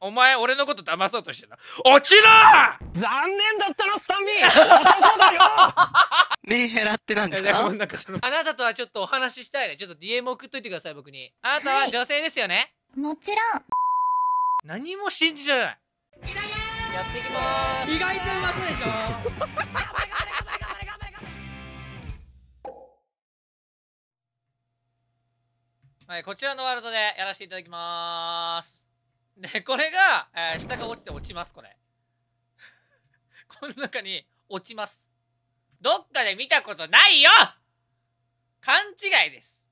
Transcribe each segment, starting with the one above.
お前、俺のこと騙そうとしてな。落ちろ残念だったの、スタミ男だよメンヘラってなんですかなんかそのあなたとはちょっとお話ししたいね。ちょっと DM 送っといてください、僕に。あなたは女性ですよね、はい、もちろん。何も信じられない。やっていきます。意外とうまそうでしょはい、こちらのワールドでやらせていただきます。でこれが、えー、下が落ちて落ちます、これ。この中に落ちます。どっかで見たことないよ勘違いです。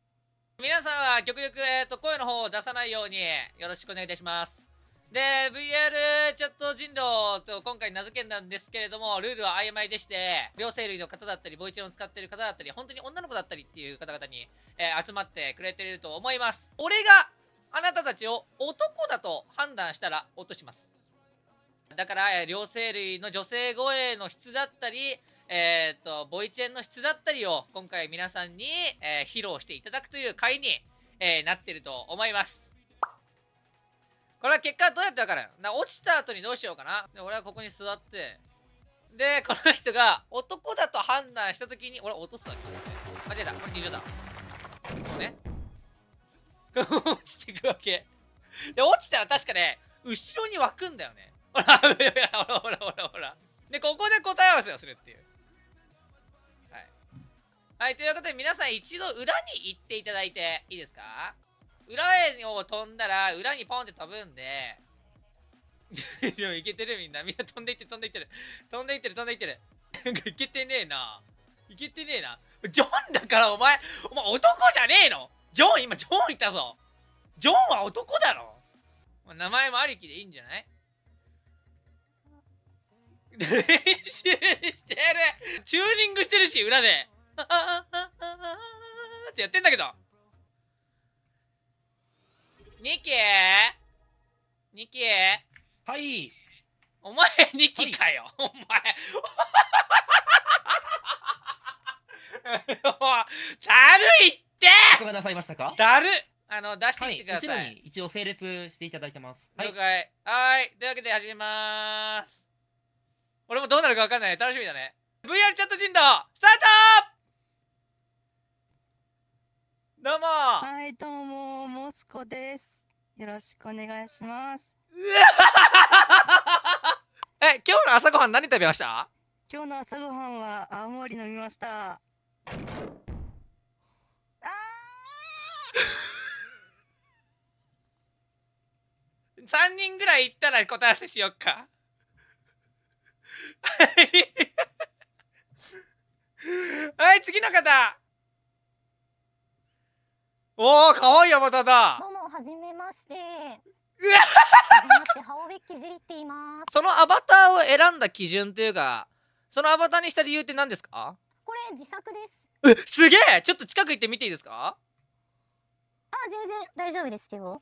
皆さんは極力、えっ、ー、と、声の方を出さないようによろしくお願いいたします。で、VR チャット人狼と今回名付けなんですけれども、ルールは曖昧でして、両生類の方だったり、ボイチェンを使ってる方だったり、本当に女の子だったりっていう方々に、えー、集まってくれてると思います。俺があなたたちを男だと判断したら落としますだから両生類の女性声の質だったりえっ、ー、とボイチェンの質だったりを今回皆さんに、えー、披露していただくという回に、えー、なってると思いますこれは結果どうやって分かるな落ちた後にどうしようかなで俺はここに座ってでこの人が男だと判断した時に俺落とすわけ間違えたこれ入場だこうね落ちていくわけ。で、落ちたら確かね、後ろに湧くんだよね。ほら、ほらほらほらほら。で、ここで答え合わせをするっていう。はい。はい、ということで皆さん一度裏に行っていただいていいですか裏を飛んだら、裏にポンって飛ぶんで、で もいけてるみんな。みんな飛んでいって飛んでいってる。飛んでいってる飛んでいってる。なんかいけてねえな。いけてねえな。ジョンだからお前、お前男じゃねえのジョン、今、ジョンいたぞ。ジョンは男だろ。名前もありきでいいんじゃない練習してるチューニングしてるし、裏で。ってやってんだけど。ニキニキはい。お前、ニキかよ。はい、お前。たるいってでお伺いなさいましたかだるあの出していってください、はい、一応整列していただいてます了解はいというわけで始めます俺もどうなるか分かんない楽しみだね VR チャット人道スタートどうもはいどうもモスコですよろしくお願いします え今日の朝ごはん何食べました今日の朝ごはんは青森飲みました3 人ぐらい行ったら答え合わせしよっか。はい、次の方。おお、かわいい山田だ。どうも、はじめまして。そのアバターを選んだ基準というか、そのアバターにした理由って何ですかこれ、自作です。すげえちょっと近く行ってみていいですかあ、全然大丈夫ですよ。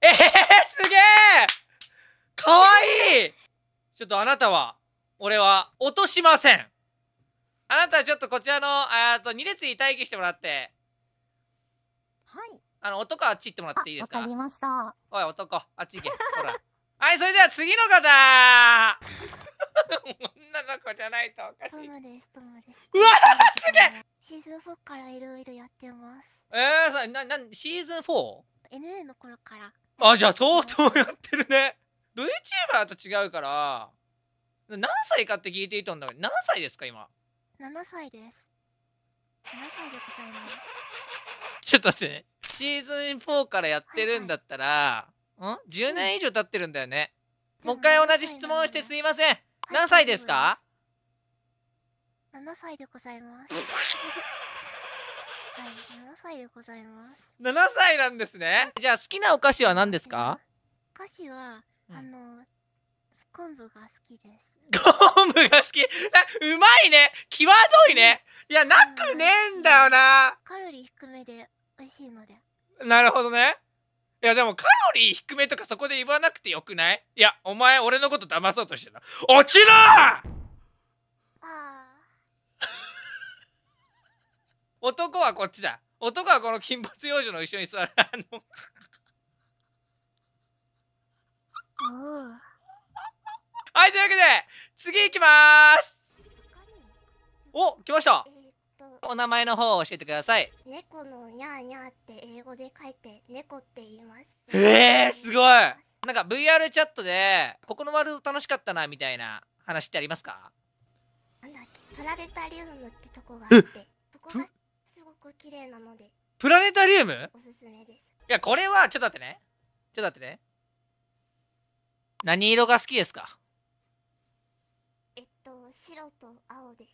えー、すげえかわいいちょっとあなたは、俺は、落としません。あなたはちょっとこちらの、えっと、2列に待機してもらって。はい。あの、男あっち行ってもらっていいですかわかりました。おい、男、あっち行け。ほら。はい、それでは次の方女の子じゃないとおかしい。うわ、すげえシーズン4からいろいろやってます。えー、さななシーズン 4?NA の頃からあじゃあ相当やってるね VTuber と違うから何歳かって聞いていたんだけど何歳ですか今7歳です7歳でございますちょっと待ってねシーズン4からやってるんだったら、はいはい、ん10年以上経ってるんだよね、もう一回同じ質問してすいません、何歳ですか7歳でございます はい、7歳でございます7歳なんですねじゃあ好きなお菓子は何ですかお菓子は、うん、あの昆布が好きです昆布が好き。うまいね。際どいね。いや、なくねえんだよな。カロリー低めで美味しいので。なるほどね。いや、でもカロリー低めとかそこで言わなくてよくないいや、お前、俺のこと騙そうとしてるな。落ちろ男はこっちだ男はこの金髪幼女の一緒に座る あのはいというわけで次いきますお来ました、お名前の方を教えてください猫のニャーニャーって英語で書いて猫って言いますえー、すごいなんか VR チャットでここのワールド楽しかったなみたいな話ってありますかなんだっけパラレタリウムってとこがあってそこがこ綺麗なのでプラネタリウムおすすめですいやこれはちょっと待ってねちょっと待ってね何色が好きですかえっと白と青です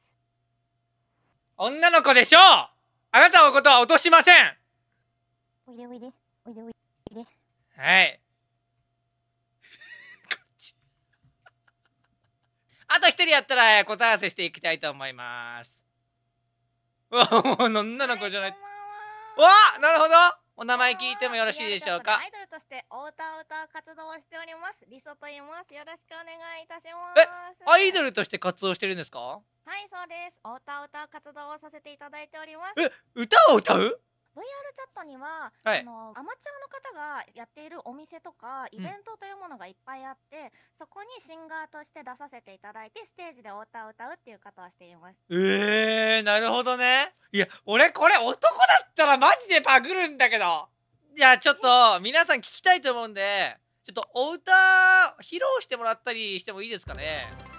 女の子でしょうあなたのことは落としませんおいでおいでおいでおいではい あと一人やったら答え合わせしていきたいと思いますも女の子じゃない。わあなるほどお名前聞いてもよろしいでしょうかアイドルとしてお歌を歌う活動をしております。リソと言います。よろしくお願いいたします。え、アイドルとして活動してるんですかはい、そうです。お歌を歌う活動をさせていただいております。え、歌を歌う VR チャットには、はい、あのアマチュアの方がやっているお店とかイベントというものがいっぱいあって、うん、そこにシンガーとして出させていただいてステージでお歌を歌うっていう方をしていますえー、なるほどねいや俺これ男だったらマジでパクるんだけどじゃあちょっと皆さん聞きたいと思うんでちょっとお歌披露してもらったりしてもいいですかね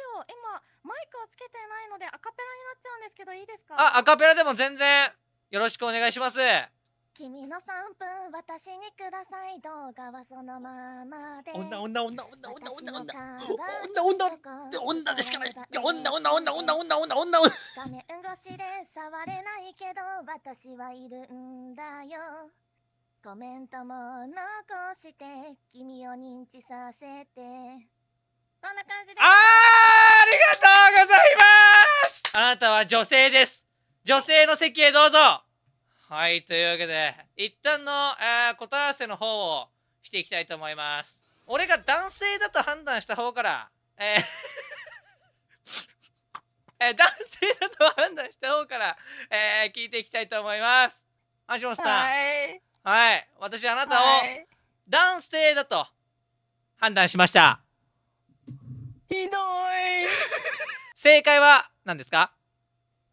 今マイクをつけてないのでアカペラになっちゃうんですけどいいですかあアカペラでも全然よろしくお願いします君の3分私にください動画はそのままで女女女女女女女女女女ですから女女女女女女女女画面越しで触れないけど私はいるんだよコメントも残して君を認知させてこんな感じですあー方は女性です。女性の席へどうぞはい、というわけで、一旦の、えー、答え合わせの方をしていきたいと思います。俺が男性だと判断した方から、えー えー、男性だと判断した方から、えー、聞いていきたいと思います。橋本さん。はいはい。私、あなたを男性だと判断しました。ひどい。正解は何ですか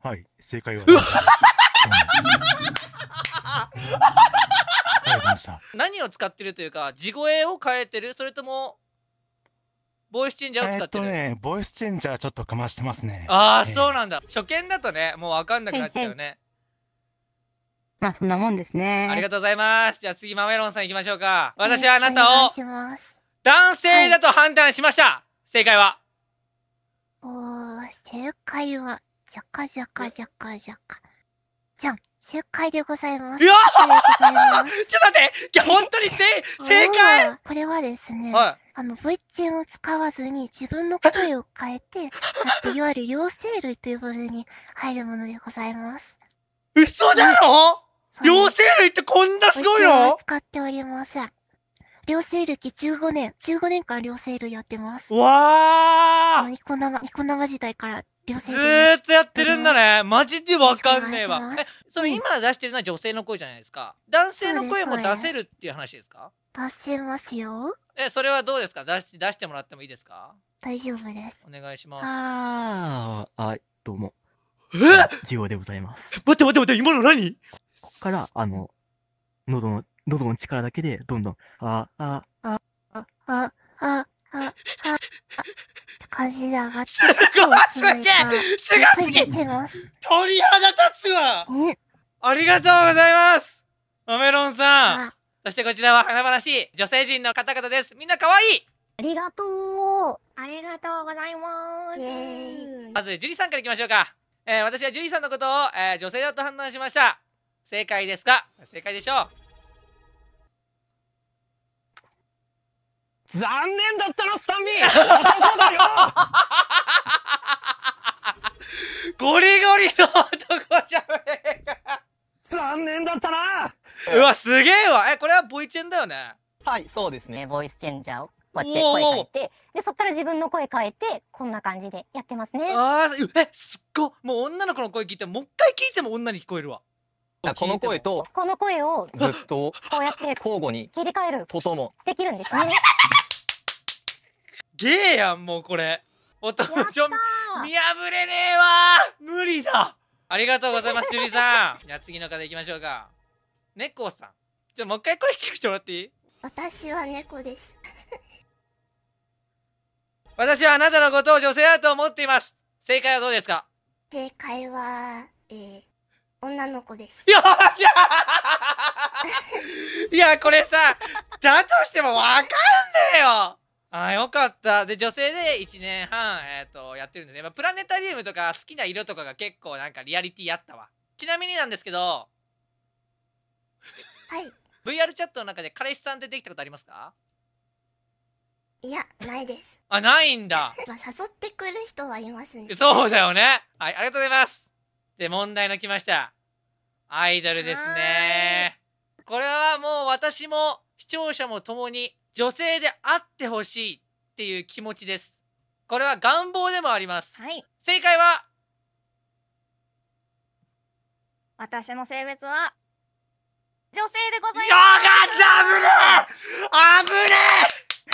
はい、正解は。何を使ってるというか、地声を変えてる、それともボイスチェンジャーを使ってる、えーね、ボイスチェンジャーちょっとかましてますねああ、えー、そうなんだ初見だとねもう分かんなくなっちゃうねまあそんなもんですねありがとうございますじゃあ次マメロンさん行きましょうか私はあなたを男性だと判断しました、はい、正解はおお、正解はじゃかじゃかじゃかじゃか。じゃん、正解でございます。いやちょっと待っていや、本当に正解これはですね、はい、あの、V イチンを使わずに自分の声を変えて、いわゆる両生類という部分に入るものでございます。嘘だろ、両生類ってこんなすごいの使っておりません。両生歴15年、15年間両生類やってます。わーニコ生、ニコ生時代からずーっとやってるんだね。マジでわかんねえわ。え、その今出してるのは女性の声じゃないですか。男性の声も出せるっていう話ですか出せますよ。え、それはどうですか出し出してもらってもいいですか大丈夫です。お願いします。ああ、あ、どうも。え授業でございます。待って待って待って、今の何こっから、あの、喉の、喉の力だけで、どんどん、あ、あ、あ、あ、あ、あ、あ、あ、あ、感じで上がってすごいすげえすごすぎ鳥肌立つわありがとうございますマメロンさんそしてこちらは華々しい女性陣の方々です。みんな可愛いありがとうありがとうございますまず、ジュリさんからいきましょうか。えー、私はジュリさんのことを、えー、女性だと判断しました。正解ですか正解でしょう。残念だったなスタンミー男 だよゴリゴリの男じゃねえか残念だったなうわすげえわえこれはボイチェンだよねはいそうですねボイスチェンジャーをこうやって声変えてでそっから自分の声変えてこんな感じでやってますねあーえすっごもう女の子の声聞いてもう一回聞いても女に聞こえるわこの声とこの声をずっとこうやって交互に切り替えることもできるんですね ゲーやんもうこれおとちん。見破れねえわ無理だありがとうございますジュリさん じゃあ次の方行きましょうか猫さんじゃあもう一回声聞かせてもらっていい私は猫です 私はあなたのことを女性だと思っています正解はどうですか正解はえー、女の子ですよっしゃ いやこれさだとしてもわかんねえよあよかったで女性で1年半、えーと、やってるんですね、まあ、プラネタリウムとか好きな色とかが結構なんかリアリティあったわちなみになんですけどはい VR チャットの中で彼氏さんってできたことありますかいやないですあないんだまあ誘ってくる人はいますねそうだよねはいありがとうございますで問題のきましたアイドルですねこれはもう私も視聴者も共に女性であってほしいっていう気持ちですこれは願望でもあります、はい、正解は私の性別は女性でございますよかった危ねえ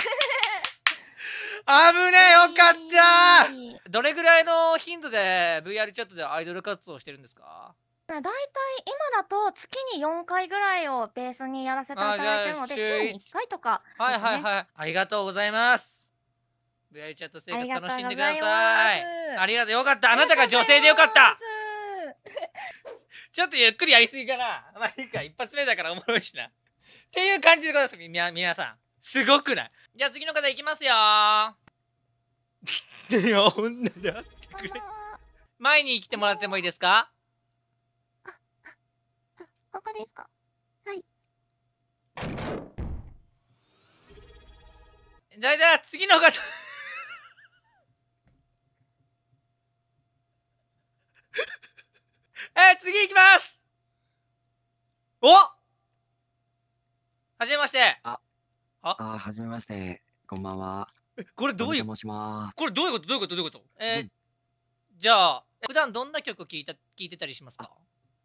危ねえ危ねえよかったどれぐらいの頻度で VR チャットでアイドル活動してるんですか大体今だと月に4回ぐらいをベースにやらせていただいてるので週に1回とか、ね、はいはいはいありがとうございますブライチャット生活楽しんでくださいありがとうよかったあなたが女性でよかった ちょっとゆっくりやりすぎかなまあいいか一発目だからおもろいしなっていう感じでございますみみ皆さんすごくないじゃあ次の方いきますよ いや女でってくれ前に来てもらってもいいですかここですかはいじゃあじゃ次の方 えー、次行きますおはじめましてああはじめましてこんばんはこれどういうこれどういうことどういうことどういうことえーうん、じゃあ普段どんな曲を聴いた聞いてたりしますか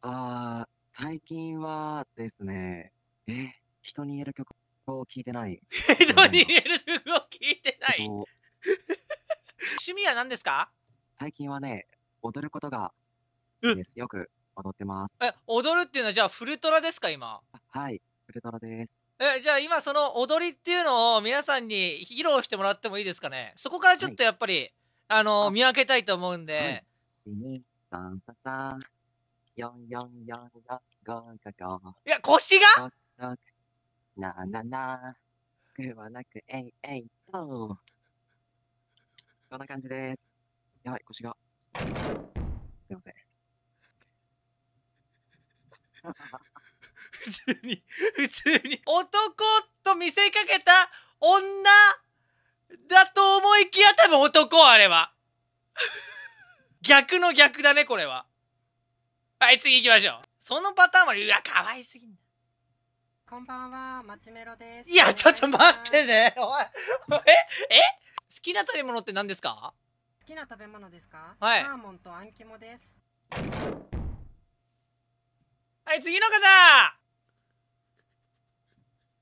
ああ最近はですね、え、人に言える曲を聞いてない。人に言える曲を聞いてない趣味は何ですか最近はね、踊ることがです。よく踊ってます。え、踊るっていうのはじゃあフルトラですか、今。はい、フルトラです。え、じゃあ今その踊りっていうのを皆さんに披露してもらってもいいですかねそこからちょっとやっぱり、はい、あのー、見分けたいと思うんで。はい、いや、腰がなななあ、はなく、えいえいこんな感じです。やばい、腰が。すいません。普通に、普通に、男と見せかけた女だと思いきや多分男あれは。逆の逆だね、これは。はい次行きましょうそのパターンは、うわ可愛すぎんこんばんはマチメロですいやちょっと待ってねおいええ好きな食べ物って何ですか好きな食べ物ですかはいサーモンとあんモですはい次の方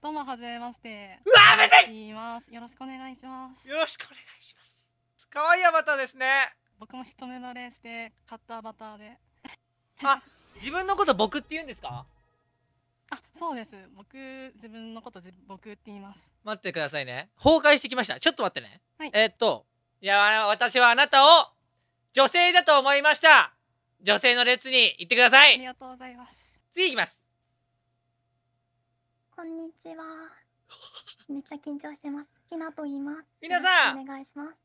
どうもはじめまして。うわめでいますよろしくお願いします。よろしくお願いします。可愛いアバターですね。僕も一目惚れして買ったアバターで。あ、自分のこと僕って言うんですかあ、そうです。僕、自分のこと僕って言います。待ってくださいね。崩壊してきました。ちょっと待ってね。はい、えー、っと、いや、私はあなたを女性だと思いました。女性の列に行ってください。ありがとうございます。次行きます。こんにちは。めっちゃ緊張してます。ひなと言います。皆さん、お願いします。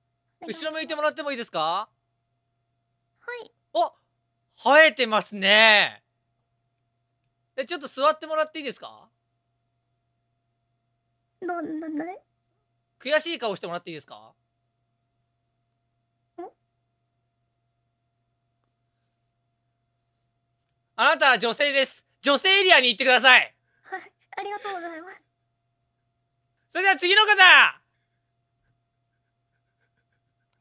後ろ向いてもらってもいいですか。はい。生えてますね。え、ちょっと座ってもらっていいですかな、な、なに悔しい顔してもらっていいですかあなたは女性です。女性エリアに行ってください。はい、ありがとうございます。それでは次の方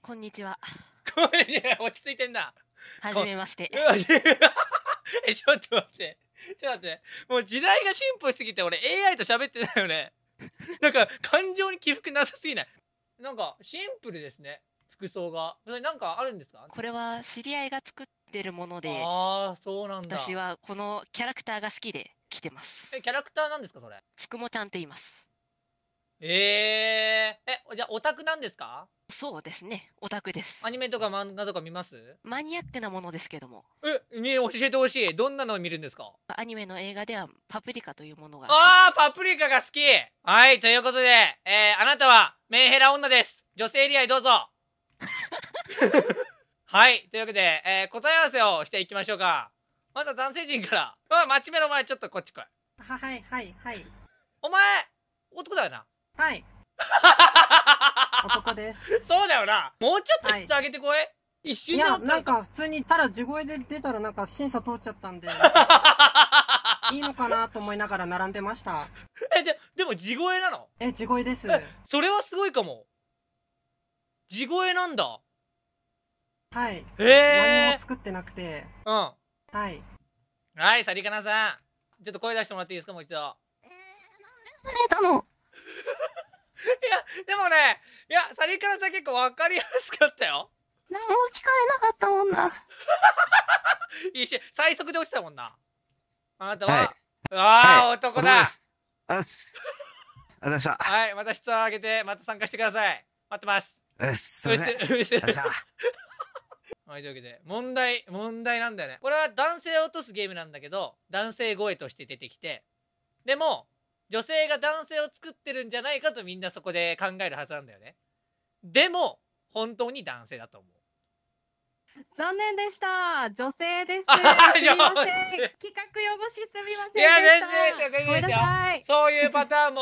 こんにちは。こんにちは、落ち着いてんだ。はじめまして。え、ちょっと待って。ちょっと待って。もう時代が進歩しすぎて、俺 AI と喋ってないよね。なんか感情に起伏なさすぎない。なんかシンプルですね。服装が。それなんかあるんですかこれは知り合いが作ってるもので。ああ、そうなんだ。私はこのキャラクターが好きで着てます。え、キャラクターなんですかそれ。つくもちゃんって言います。ええー、え、じゃあオタクなんですかそうですね、オタクです。アニメとか漫画とか見ますマニアックなものですけども。え、ね、教えてほしい。どんなのを見るんですかアニメの映画ではパプリカというものが。ああ、パプリカが好きはい、ということで、えー、あなたはメンヘラ女です。女性リアどうぞ。はい、というわけで、えー、答え合わせをしていきましょうか。まずは男性陣から。あ、マッチ目の前ちょっとこっち来い。は、はい、はい、はい。お前、男だよな。はい。男です。そうだよな。もうちょっと質上げてこい。はい、一瞬でいや、なんか普通に、ただ地声で出たらなんか審査通っちゃったんで。いいのかなと思いながら並んでました。え、で、でも地声なのえ、地声です。それはすごいかも。地声なんだ。はい。へえー。何も作ってなくて。うん。はい。はい、サリカナさん。ちょっと声出してもらっていいですか、もう一度。えー、なんでくれたのいや、でもね、いや、サリカラさん結構わかりやすかったよ。何も聞かれなかったもんな。いいし、最速で落ちたもんな。あなたは、はい、あ、はい、男だ。あし。す。ありがとうございました。はい、また質問上げて、また参加してください。待ってます。うし、す。う はい、というわけで、問題、問題なんだよね。これは男性を落とすゲームなんだけど、男性声として出てきて、でも、女性が男性を作ってるんじゃないかとみんなそこで考えるはずなんだよねでも本当に男性だと思う残念でした。女性です。すみません。企画汚しすみませんいや全然全然ですよ。そういうパターンも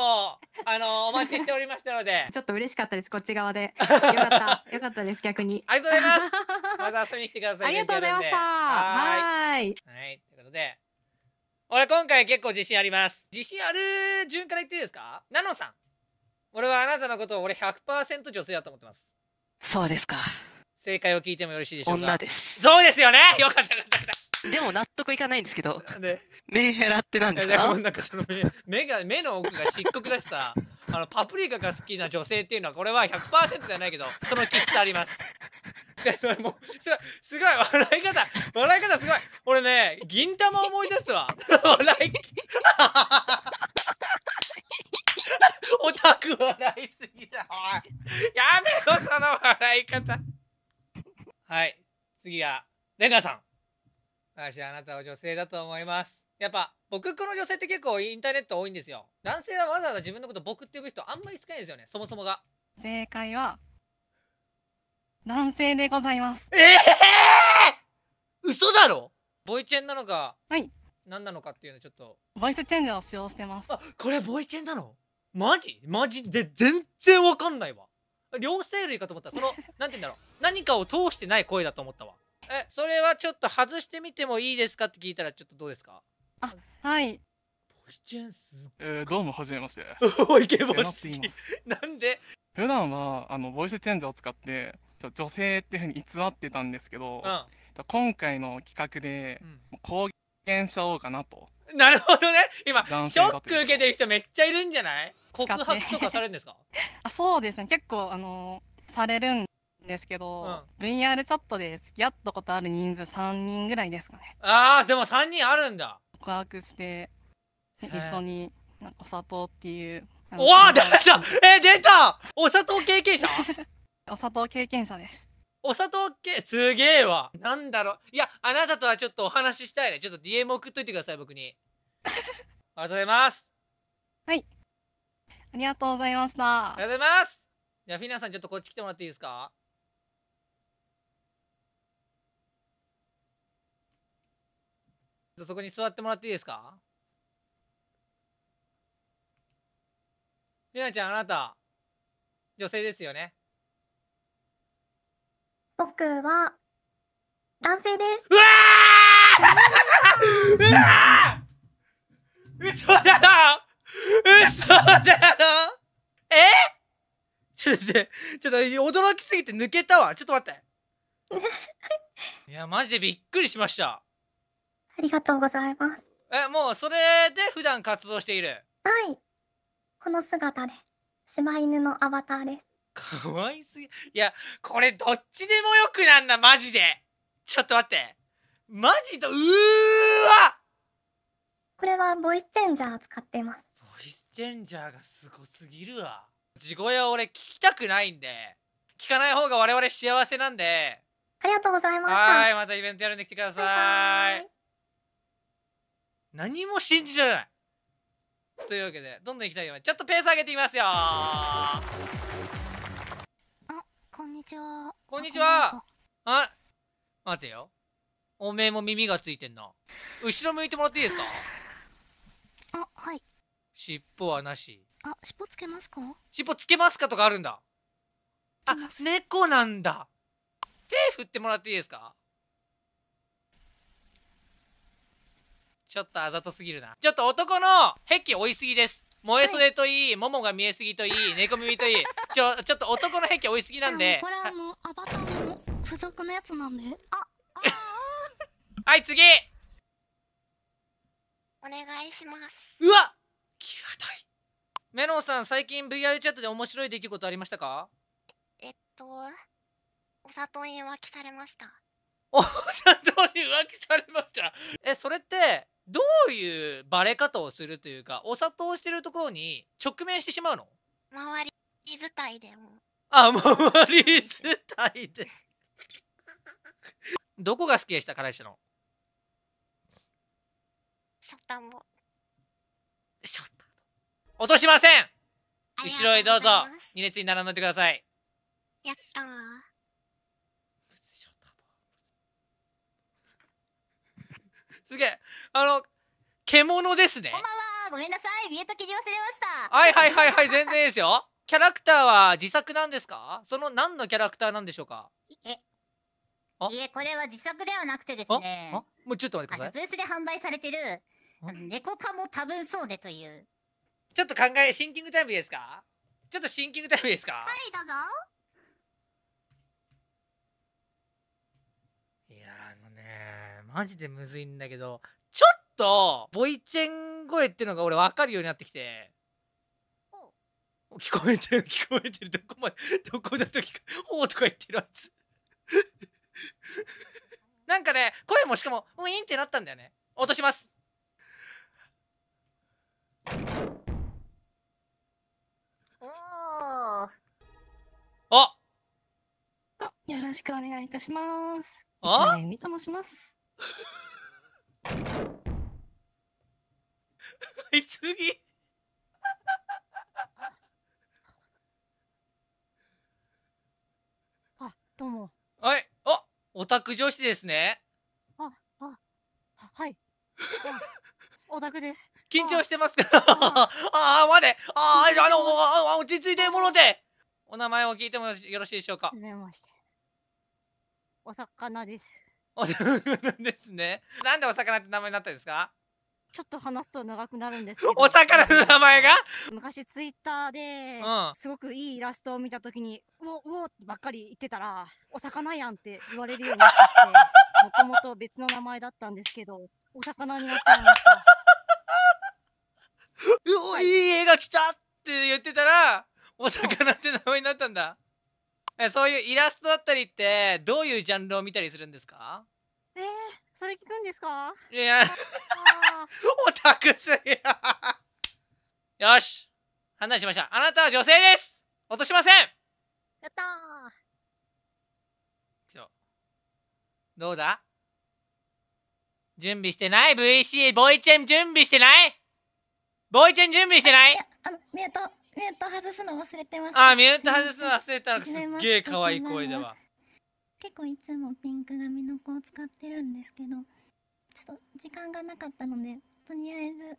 あのお待ちしておりましたので。ちょっと嬉しかったです。こっち側で。よかった。よかったです。逆に。ありがとうございます。ま た遊びに来てください。ありがとうございました。はい。はい。ということで。俺今回結構自信あります。自信ある順から言っていいですかナノさん。俺はあなたのことを俺100%女性だと思ってます。そうですか。正解を聞いてもよろしいでしょうか女です。そうですよねよかったよかった。でも納得いかないんですけど、で、メンヘラってなんですかなんかその目が目の奥が漆黒だしさあのパプリカが好きな女性っていうのはこれは100%ではないけどその気質ありますもすごいすごい笑い方笑い方すごい俺ね銀玉思い出すわ笑いオタク笑いすぎだやめろその笑い方はい次はレナさん私あなたは女性だと思いますやっぱ僕この女性って結構インターネット多いんですよ男性はわざわざ自分のこと僕って呼ぶ人あんまり少ないですよねそもそもが正解は男性でございます。ええー、嘘だろボイチェンなのか、はい、何なのかっていうのちょっと。ボイスチェンジャーを使用してます。あ、これボイチェンなのマジマジで全然わかんないわ。両生類かと思ったら、その、なんて言うんだろう。何かを通してない声だと思ったわ。え、それはちょっと外してみてもいいですかって聞いたらちょっとどうですかあ、はい。ボイチェンすえー、どうも、はじめまして。おい、イケボス。なんで普段は、あの、ボイスチェンジャーを使って、女性っていうふうに偽ってたんですけど、うん、今回の企画で、うん、公言しちゃおうかなと。なるほどね今ショック受けてる人めっちゃいるんじゃない告白とかされるんですか あそうですね結構あのされるんですけど、うん、VR チャットで付き合ったことある人数3人ぐらいですかねああでも3人あるんだ告白して、一緒にお砂糖っていうおわ出たえ出た お砂糖経験者お砂糖経験者です。お砂糖系すげえわなんだろういやあなたとはちょっとお話ししたいねちょっと DM 送っといてください僕に ありがとうございますはいありがとうございましたありがとうございますじゃあフィナさんちょっとこっち来てもらっていいですかそこに座ってもらっていいですかフィナちゃんあなた女性ですよね僕は男性です。うわあ うわあ嘘だろ嘘だろえちょっと待って、ちょっと驚きすぎて抜けたわ。ちょっと待って。いや、マジでびっくりしました。ありがとうございます。え、もうそれで普段活動しているはい。この姿で、柴犬のアバターです。かわいすぎ。いや、これどっちでもよくなんな、マジで。ちょっと待って。マジと、うーわこれはボイスチェンジャー使ってます。ボイスチェンジャーがすごすぎるわ。地声は俺聞きたくないんで、聞かない方が我々幸せなんで。ありがとうございます。はい、またイベントやるんで来てください。何も信じられない。というわけで、どんどん行きたいと思います。ちょっとペース上げてみますよこんにちは。こんにちは。あ、待てよ。おめえも耳がついてんな。後ろ向いてもらっていいですか あ、はい。尻尾はなし。あ、尻尾つけますか尻尾つけますかとかあるんだ。あ、猫なんだ。手振ってもらっていいですかちょっとあざとすぎるな。ちょっと男の癖追いすぎです。萌え袖といい、も、は、も、い、が見えすぎといい、猫耳といい、ちょ、ちょっと男の兵器多いすぎなんで。これはもう、アバターの付属のやつなんで。あ、あはい、次お願いします。うわき際どい。メロンさん、最近 VR チャットで面白い出来事ありましたかえっと、お里に浮気されました。お里に浮気されました。え、それって、どういうバレ方をするというかお砂糖してるところに直面してしまうの周り伝いでもあ周り伝いで どこが好きでした彼氏のショタンショタン落としません後ろへどうぞ2列に並んでくださいやったーすげえ。あの、獣ですね。こんばんは。ごめんなさい。見えと切り忘れました。はいはいはいはい、全然いいですよ。キャラクターは自作なんですかその何のキャラクターなんでしょうかえ、あいえ、これは自作ではなくてですね。もうちょっと待ってください。ブースで販売されてる、猫かも多分そうでという。ちょっと考え、シンキングタイムですかちょっとシンキングタイムですかはい、どうぞ。マジでむずいんだけどちょっとボイチェン声っていうのが俺分かるようになってきて聞こえてる聞こえてるどこまでどこだと聞こうとか言ってるやつなんかね声もしかもウィンってなったんだよね落としますあよろしくお願いいたします。あ三と申します。はい次あ、どうも。はい、あ、オタク女子ですね。あ、あ、はい。オタクです。緊張してますかああ、待て。ああ、あの、あ落ち着いてもろて。お名前を聞いてもよろしいでしょうか。お魚です。おですね。なんでお魚って名前になったんですか。ちょっと話すと長くなるんですけど。お魚の名前が昔ツイッターで、うん、すごくいいイラストを見たときに、うお、うおってばっかり言ってたら、お魚やんって言われるようになってて、もともと別の名前だったんですけど、お魚になっちゃいました。うお、いい絵が来たって言ってたら、お魚って名前になったんだ。えそういうイラストだったりってどういうジャンルを見たりするんですかえー、それ聞くんですかいや オタクすぎ よし判断しましたあなたは女性です落としませんやったーどうだ準備してない ?VC、ボイチェン準備してないボイチェン準備してないあの、見えた。ミュート外すの忘れてました。あ、ミュート外すの忘れたらすっげえ可愛い声だわ。結構いつもピンク髪の子を使ってるんですけど、ちょっと時間がなかったので、とりあえず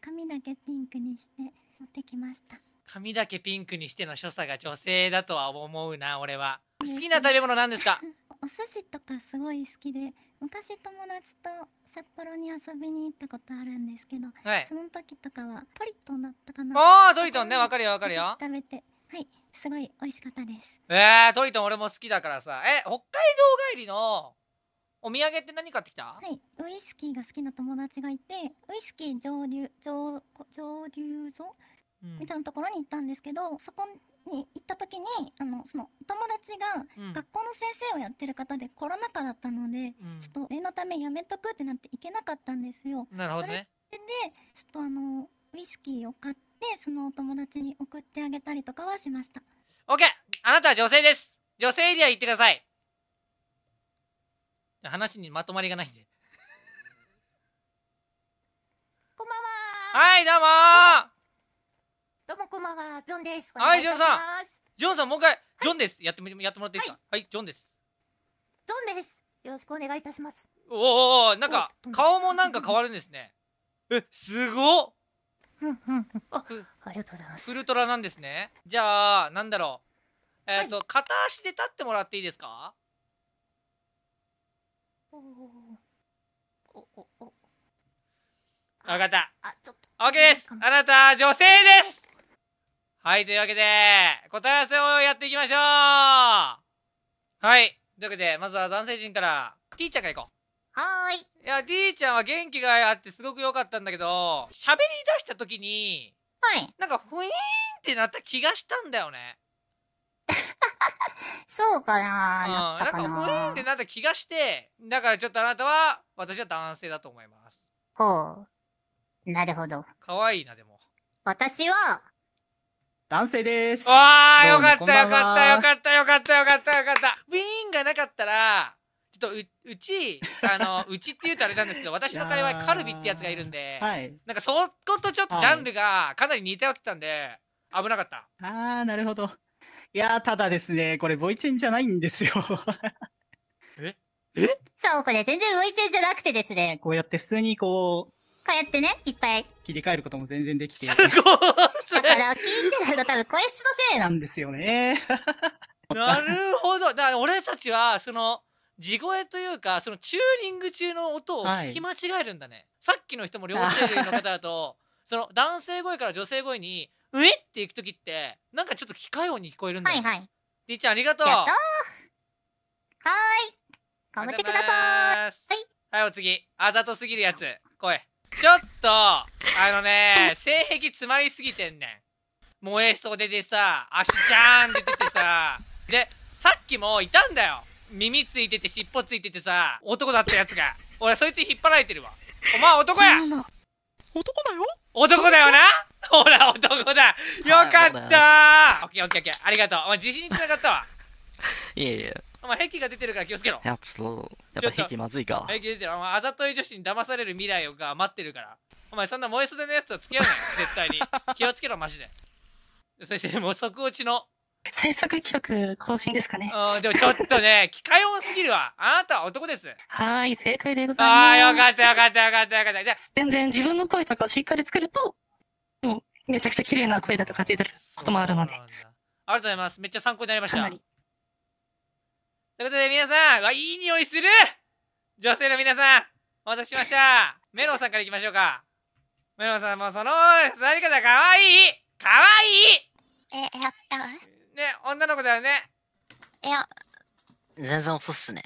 髪だけピンクにして持ってきました。髪だけピンクにしての所作が女性だとは思うな、俺は。好きな食べ物なんですか お寿司とかすごい好きで、昔友達と札幌に遊びに行ったことあるんですけど、はい、その時とかはトリトンだったかなああトリトンねわかるよわかるよ食べてはいすごい美味しかったですえー、トリトン俺も好きだからさえ北海道帰りのお土産って何買ってきたはいウイスキーが好きな友達がいてウイスキー上流上上流ぞ、みたいなところに行ったんですけどそこに行った時にあのその友達が学校の先生をやってる方でコロナ禍だったので、うん、ちょっと念のためやめとくってなって行けなかったんですよ。なるほどね。それでちょっとあのウイスキーを買ってそのお友達に送ってあげたりとかはしました。オッケーあなたは女性です女性エリア行ってください話にまとまりがないんで。こんばんははいどうもどうもこんばんは、ジョンです。はい、ジョンさん。ジョンさん、もう一回、ジョンです。やってもらっていいですか。はい、ジョンです。ジョンです。よろしくお願いいたします。おお、なんか、顔もなんか変わるんですね。え、すご。あ、ありがとうございます。ウルトラなんですね。じゃあ、なんだろう。えっ、と、片足で立ってもらっていいですか。おおお。おわかった。あ、ちょっと。オッケーです。あなた、女性です。はい、というわけで、答え合わせをやっていきましょうはい。というわけで、まずは男性陣から、T ちゃんからいこう。はーい。いや、T ちゃんは元気があってすごく良かったんだけど、喋り出した時に、はい。なんか、ふいーんってなった気がしたんだよね。そうかなうん、なんか、ふいーんってなった気がして、だからちょっとあなたは、私は男性だと思います。ほう。なるほど。可愛いな、でも。私は、男性です。わあ、よかったよかったよかったよかったよかったよかった。ウィーンがなかったら、ちょっとうち、あの、うちって言うとあれなんですけど、私の話隈カルビってやつがいるんで、はい、なんかそことちょっとジャンルがかなり似てはきたんで、危なかった。ああ、なるほど。いやただですね、これ、ボイチェンじゃないんですよ。ええそう、これ全然ボイチェンじゃなくてですね。こうやって普通にこう、こうやってね、いっぱい。切り替えることも全然できて。すごいそだから聞いてないと多分声質のせいなんですよね。なるほど。だから俺たちは、その、地声というか、そのチューニング中の音を聞き間違えるんだね。はい、さっきの人も両生類の方だと、その男性声から女性声に、うえって行く時って、なんかちょっと機械音に聞こえるんだよ。はいはい。りーちゃんありがとう。やっとはーい。頑張ってください。はい。はい、お次。あざとすぎるやつ。声。ちょっと、あのね、性癖詰まりすぎてんねん。燃え袖でさ、足ジャーン出ててさ、で、さっきもいたんだよ。耳ついてて尻尾ついててさ、男だったやつが。俺そいつ引っ張られてるわ。お前男や男だよ男だよなほら男だよかったーオッケーオッケーオッケーありがとうお前自信につながったわ いやいやお前、癖が出てるから気をつけろ。や、ちっと、やっぱ癖まずいか。癖出てる。お前、あざとい女子に騙される未来が待ってるから。お前、そんな燃え袖のやつと付き合うなよ、絶対に。気をつけろ、マジで。そして、もう即落ちの。最速記録更新ですかね。うん、でもちょっとね、機械音すぎるわ。あなたは男です。はい、正解でございます。ああ、よかったよかったよかったよかった。じゃ全然自分の声とかをしっかり作ると、もうめちゃくちゃ綺麗な声だとか出てることもあるので。ありがとうございます。めっちゃ参考になりました。ということで皆さん、わ、いい匂いする女性の皆さん、お待たせしました。メロンさんから行きましょうか。メロンさん、もうその座り方かわいいかわいいえ、やったね、女の子だよね。いや、全然遅っすね。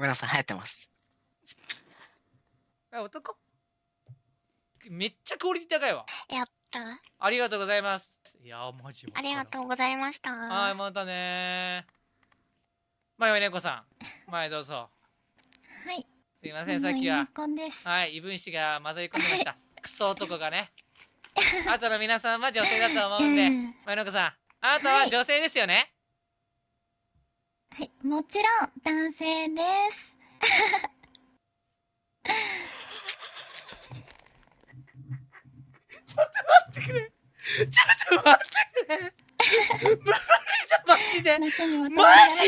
メロンさん、流行ってます。あ、男めっちゃクオリティ高いわ。やっったありがとうございますいやマジありがとうございましたはいまたねまはねこさん前どうぞはいすみませんさっきははい異分子が混ざり込みましたクソ男がねあとの皆さんは女性だと思うんで、う前の子さんあなたは女性ですよね、はい、はい、もちろん男性ですちょっと待って 無理だマジでマジ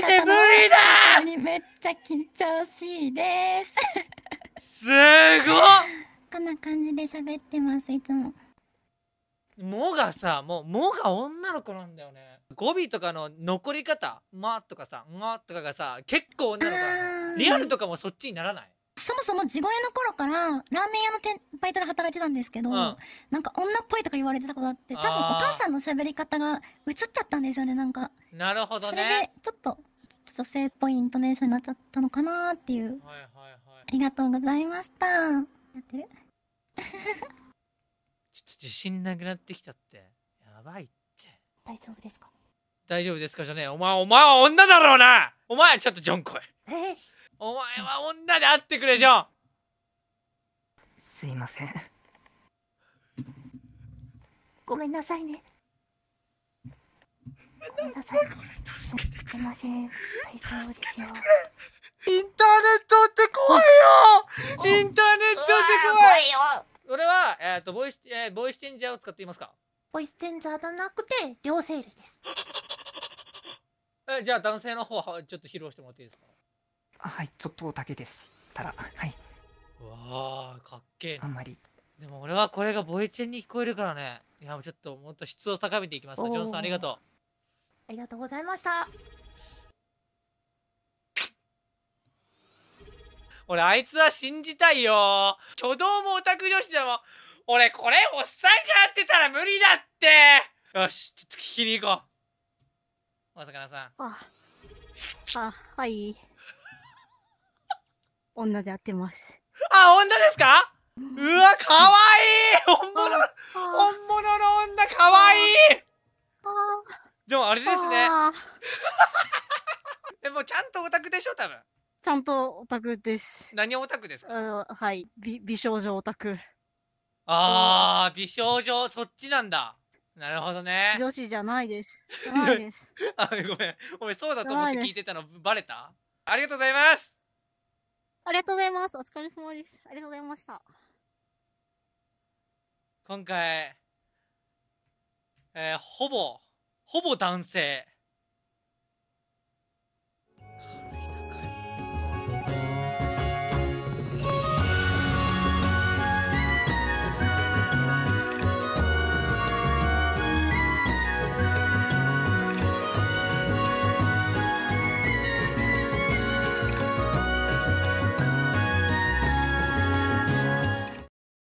で無理だめっちゃ緊張しいですすごこんな感じで喋ってますいつももがさもうもが女の子なんだよね語尾とかの残り方「ま」とかさ「ま」とかがさ結構女の子リアルとかもそっちにならないそもそも地声の頃からラーメン屋の店バイトで働いてたんですけど、うん、なんか女っぽいとか言われてたことあって多分お母さんの喋り方が映っちゃったんですよねなんかなるほど、ね、それでちょっと女性っぽいイントネーションになっちゃったのかなっていう、はいはいはい、ありがとうございましたやってる ちょっと自信なくなってきちゃってやばいって大丈夫ですか大丈夫ですかじゃねえお前お前は女だろうなお前ちょっとジョンコいえお前は女であってくれじゃんすいませんごめんなさいねごめんなさいこれ助けてくれません大丈夫ですよインターネットって怖いよインターネットって怖いよそは、えーとボイスえー、ボイスチェンジャーを使っていますかボイスチェンジャーじゃなくて両生類です えじゃあ男性の方はちょっと披露してもらっていいですかはい、ちょっとだけですたら、はい。わあ、かっけえあんまり。でも俺はこれがボイチェンに聞こえるからね。いや、もうちょっともっと質を高めていきます。ジョンさん、ありがとう。ありがとうございました。俺、あいつは信じたいよ。挙動もオタク女子でも、俺、これ、おっさんがやってたら無理だって。よし、ちょっと聞きに行こう。お魚さん。あ、あ、はい。女でやってます。あ、女ですかうわ、かわいい本物本物の女、かわいいでもあれですね。でもちゃんとオタクでしょ、多分。ちゃんとオタクです。何オタクですかはい、美美少女オタク。あー、美少女、そっちなんだ。なるほどね。女子じゃないです。ですあ、ごめん。俺そうだと思って聞いてたのバレたありがとうございますありがとうございます。お疲れ様です。ありがとうございました。今回、えー、ほぼ、ほぼ男性。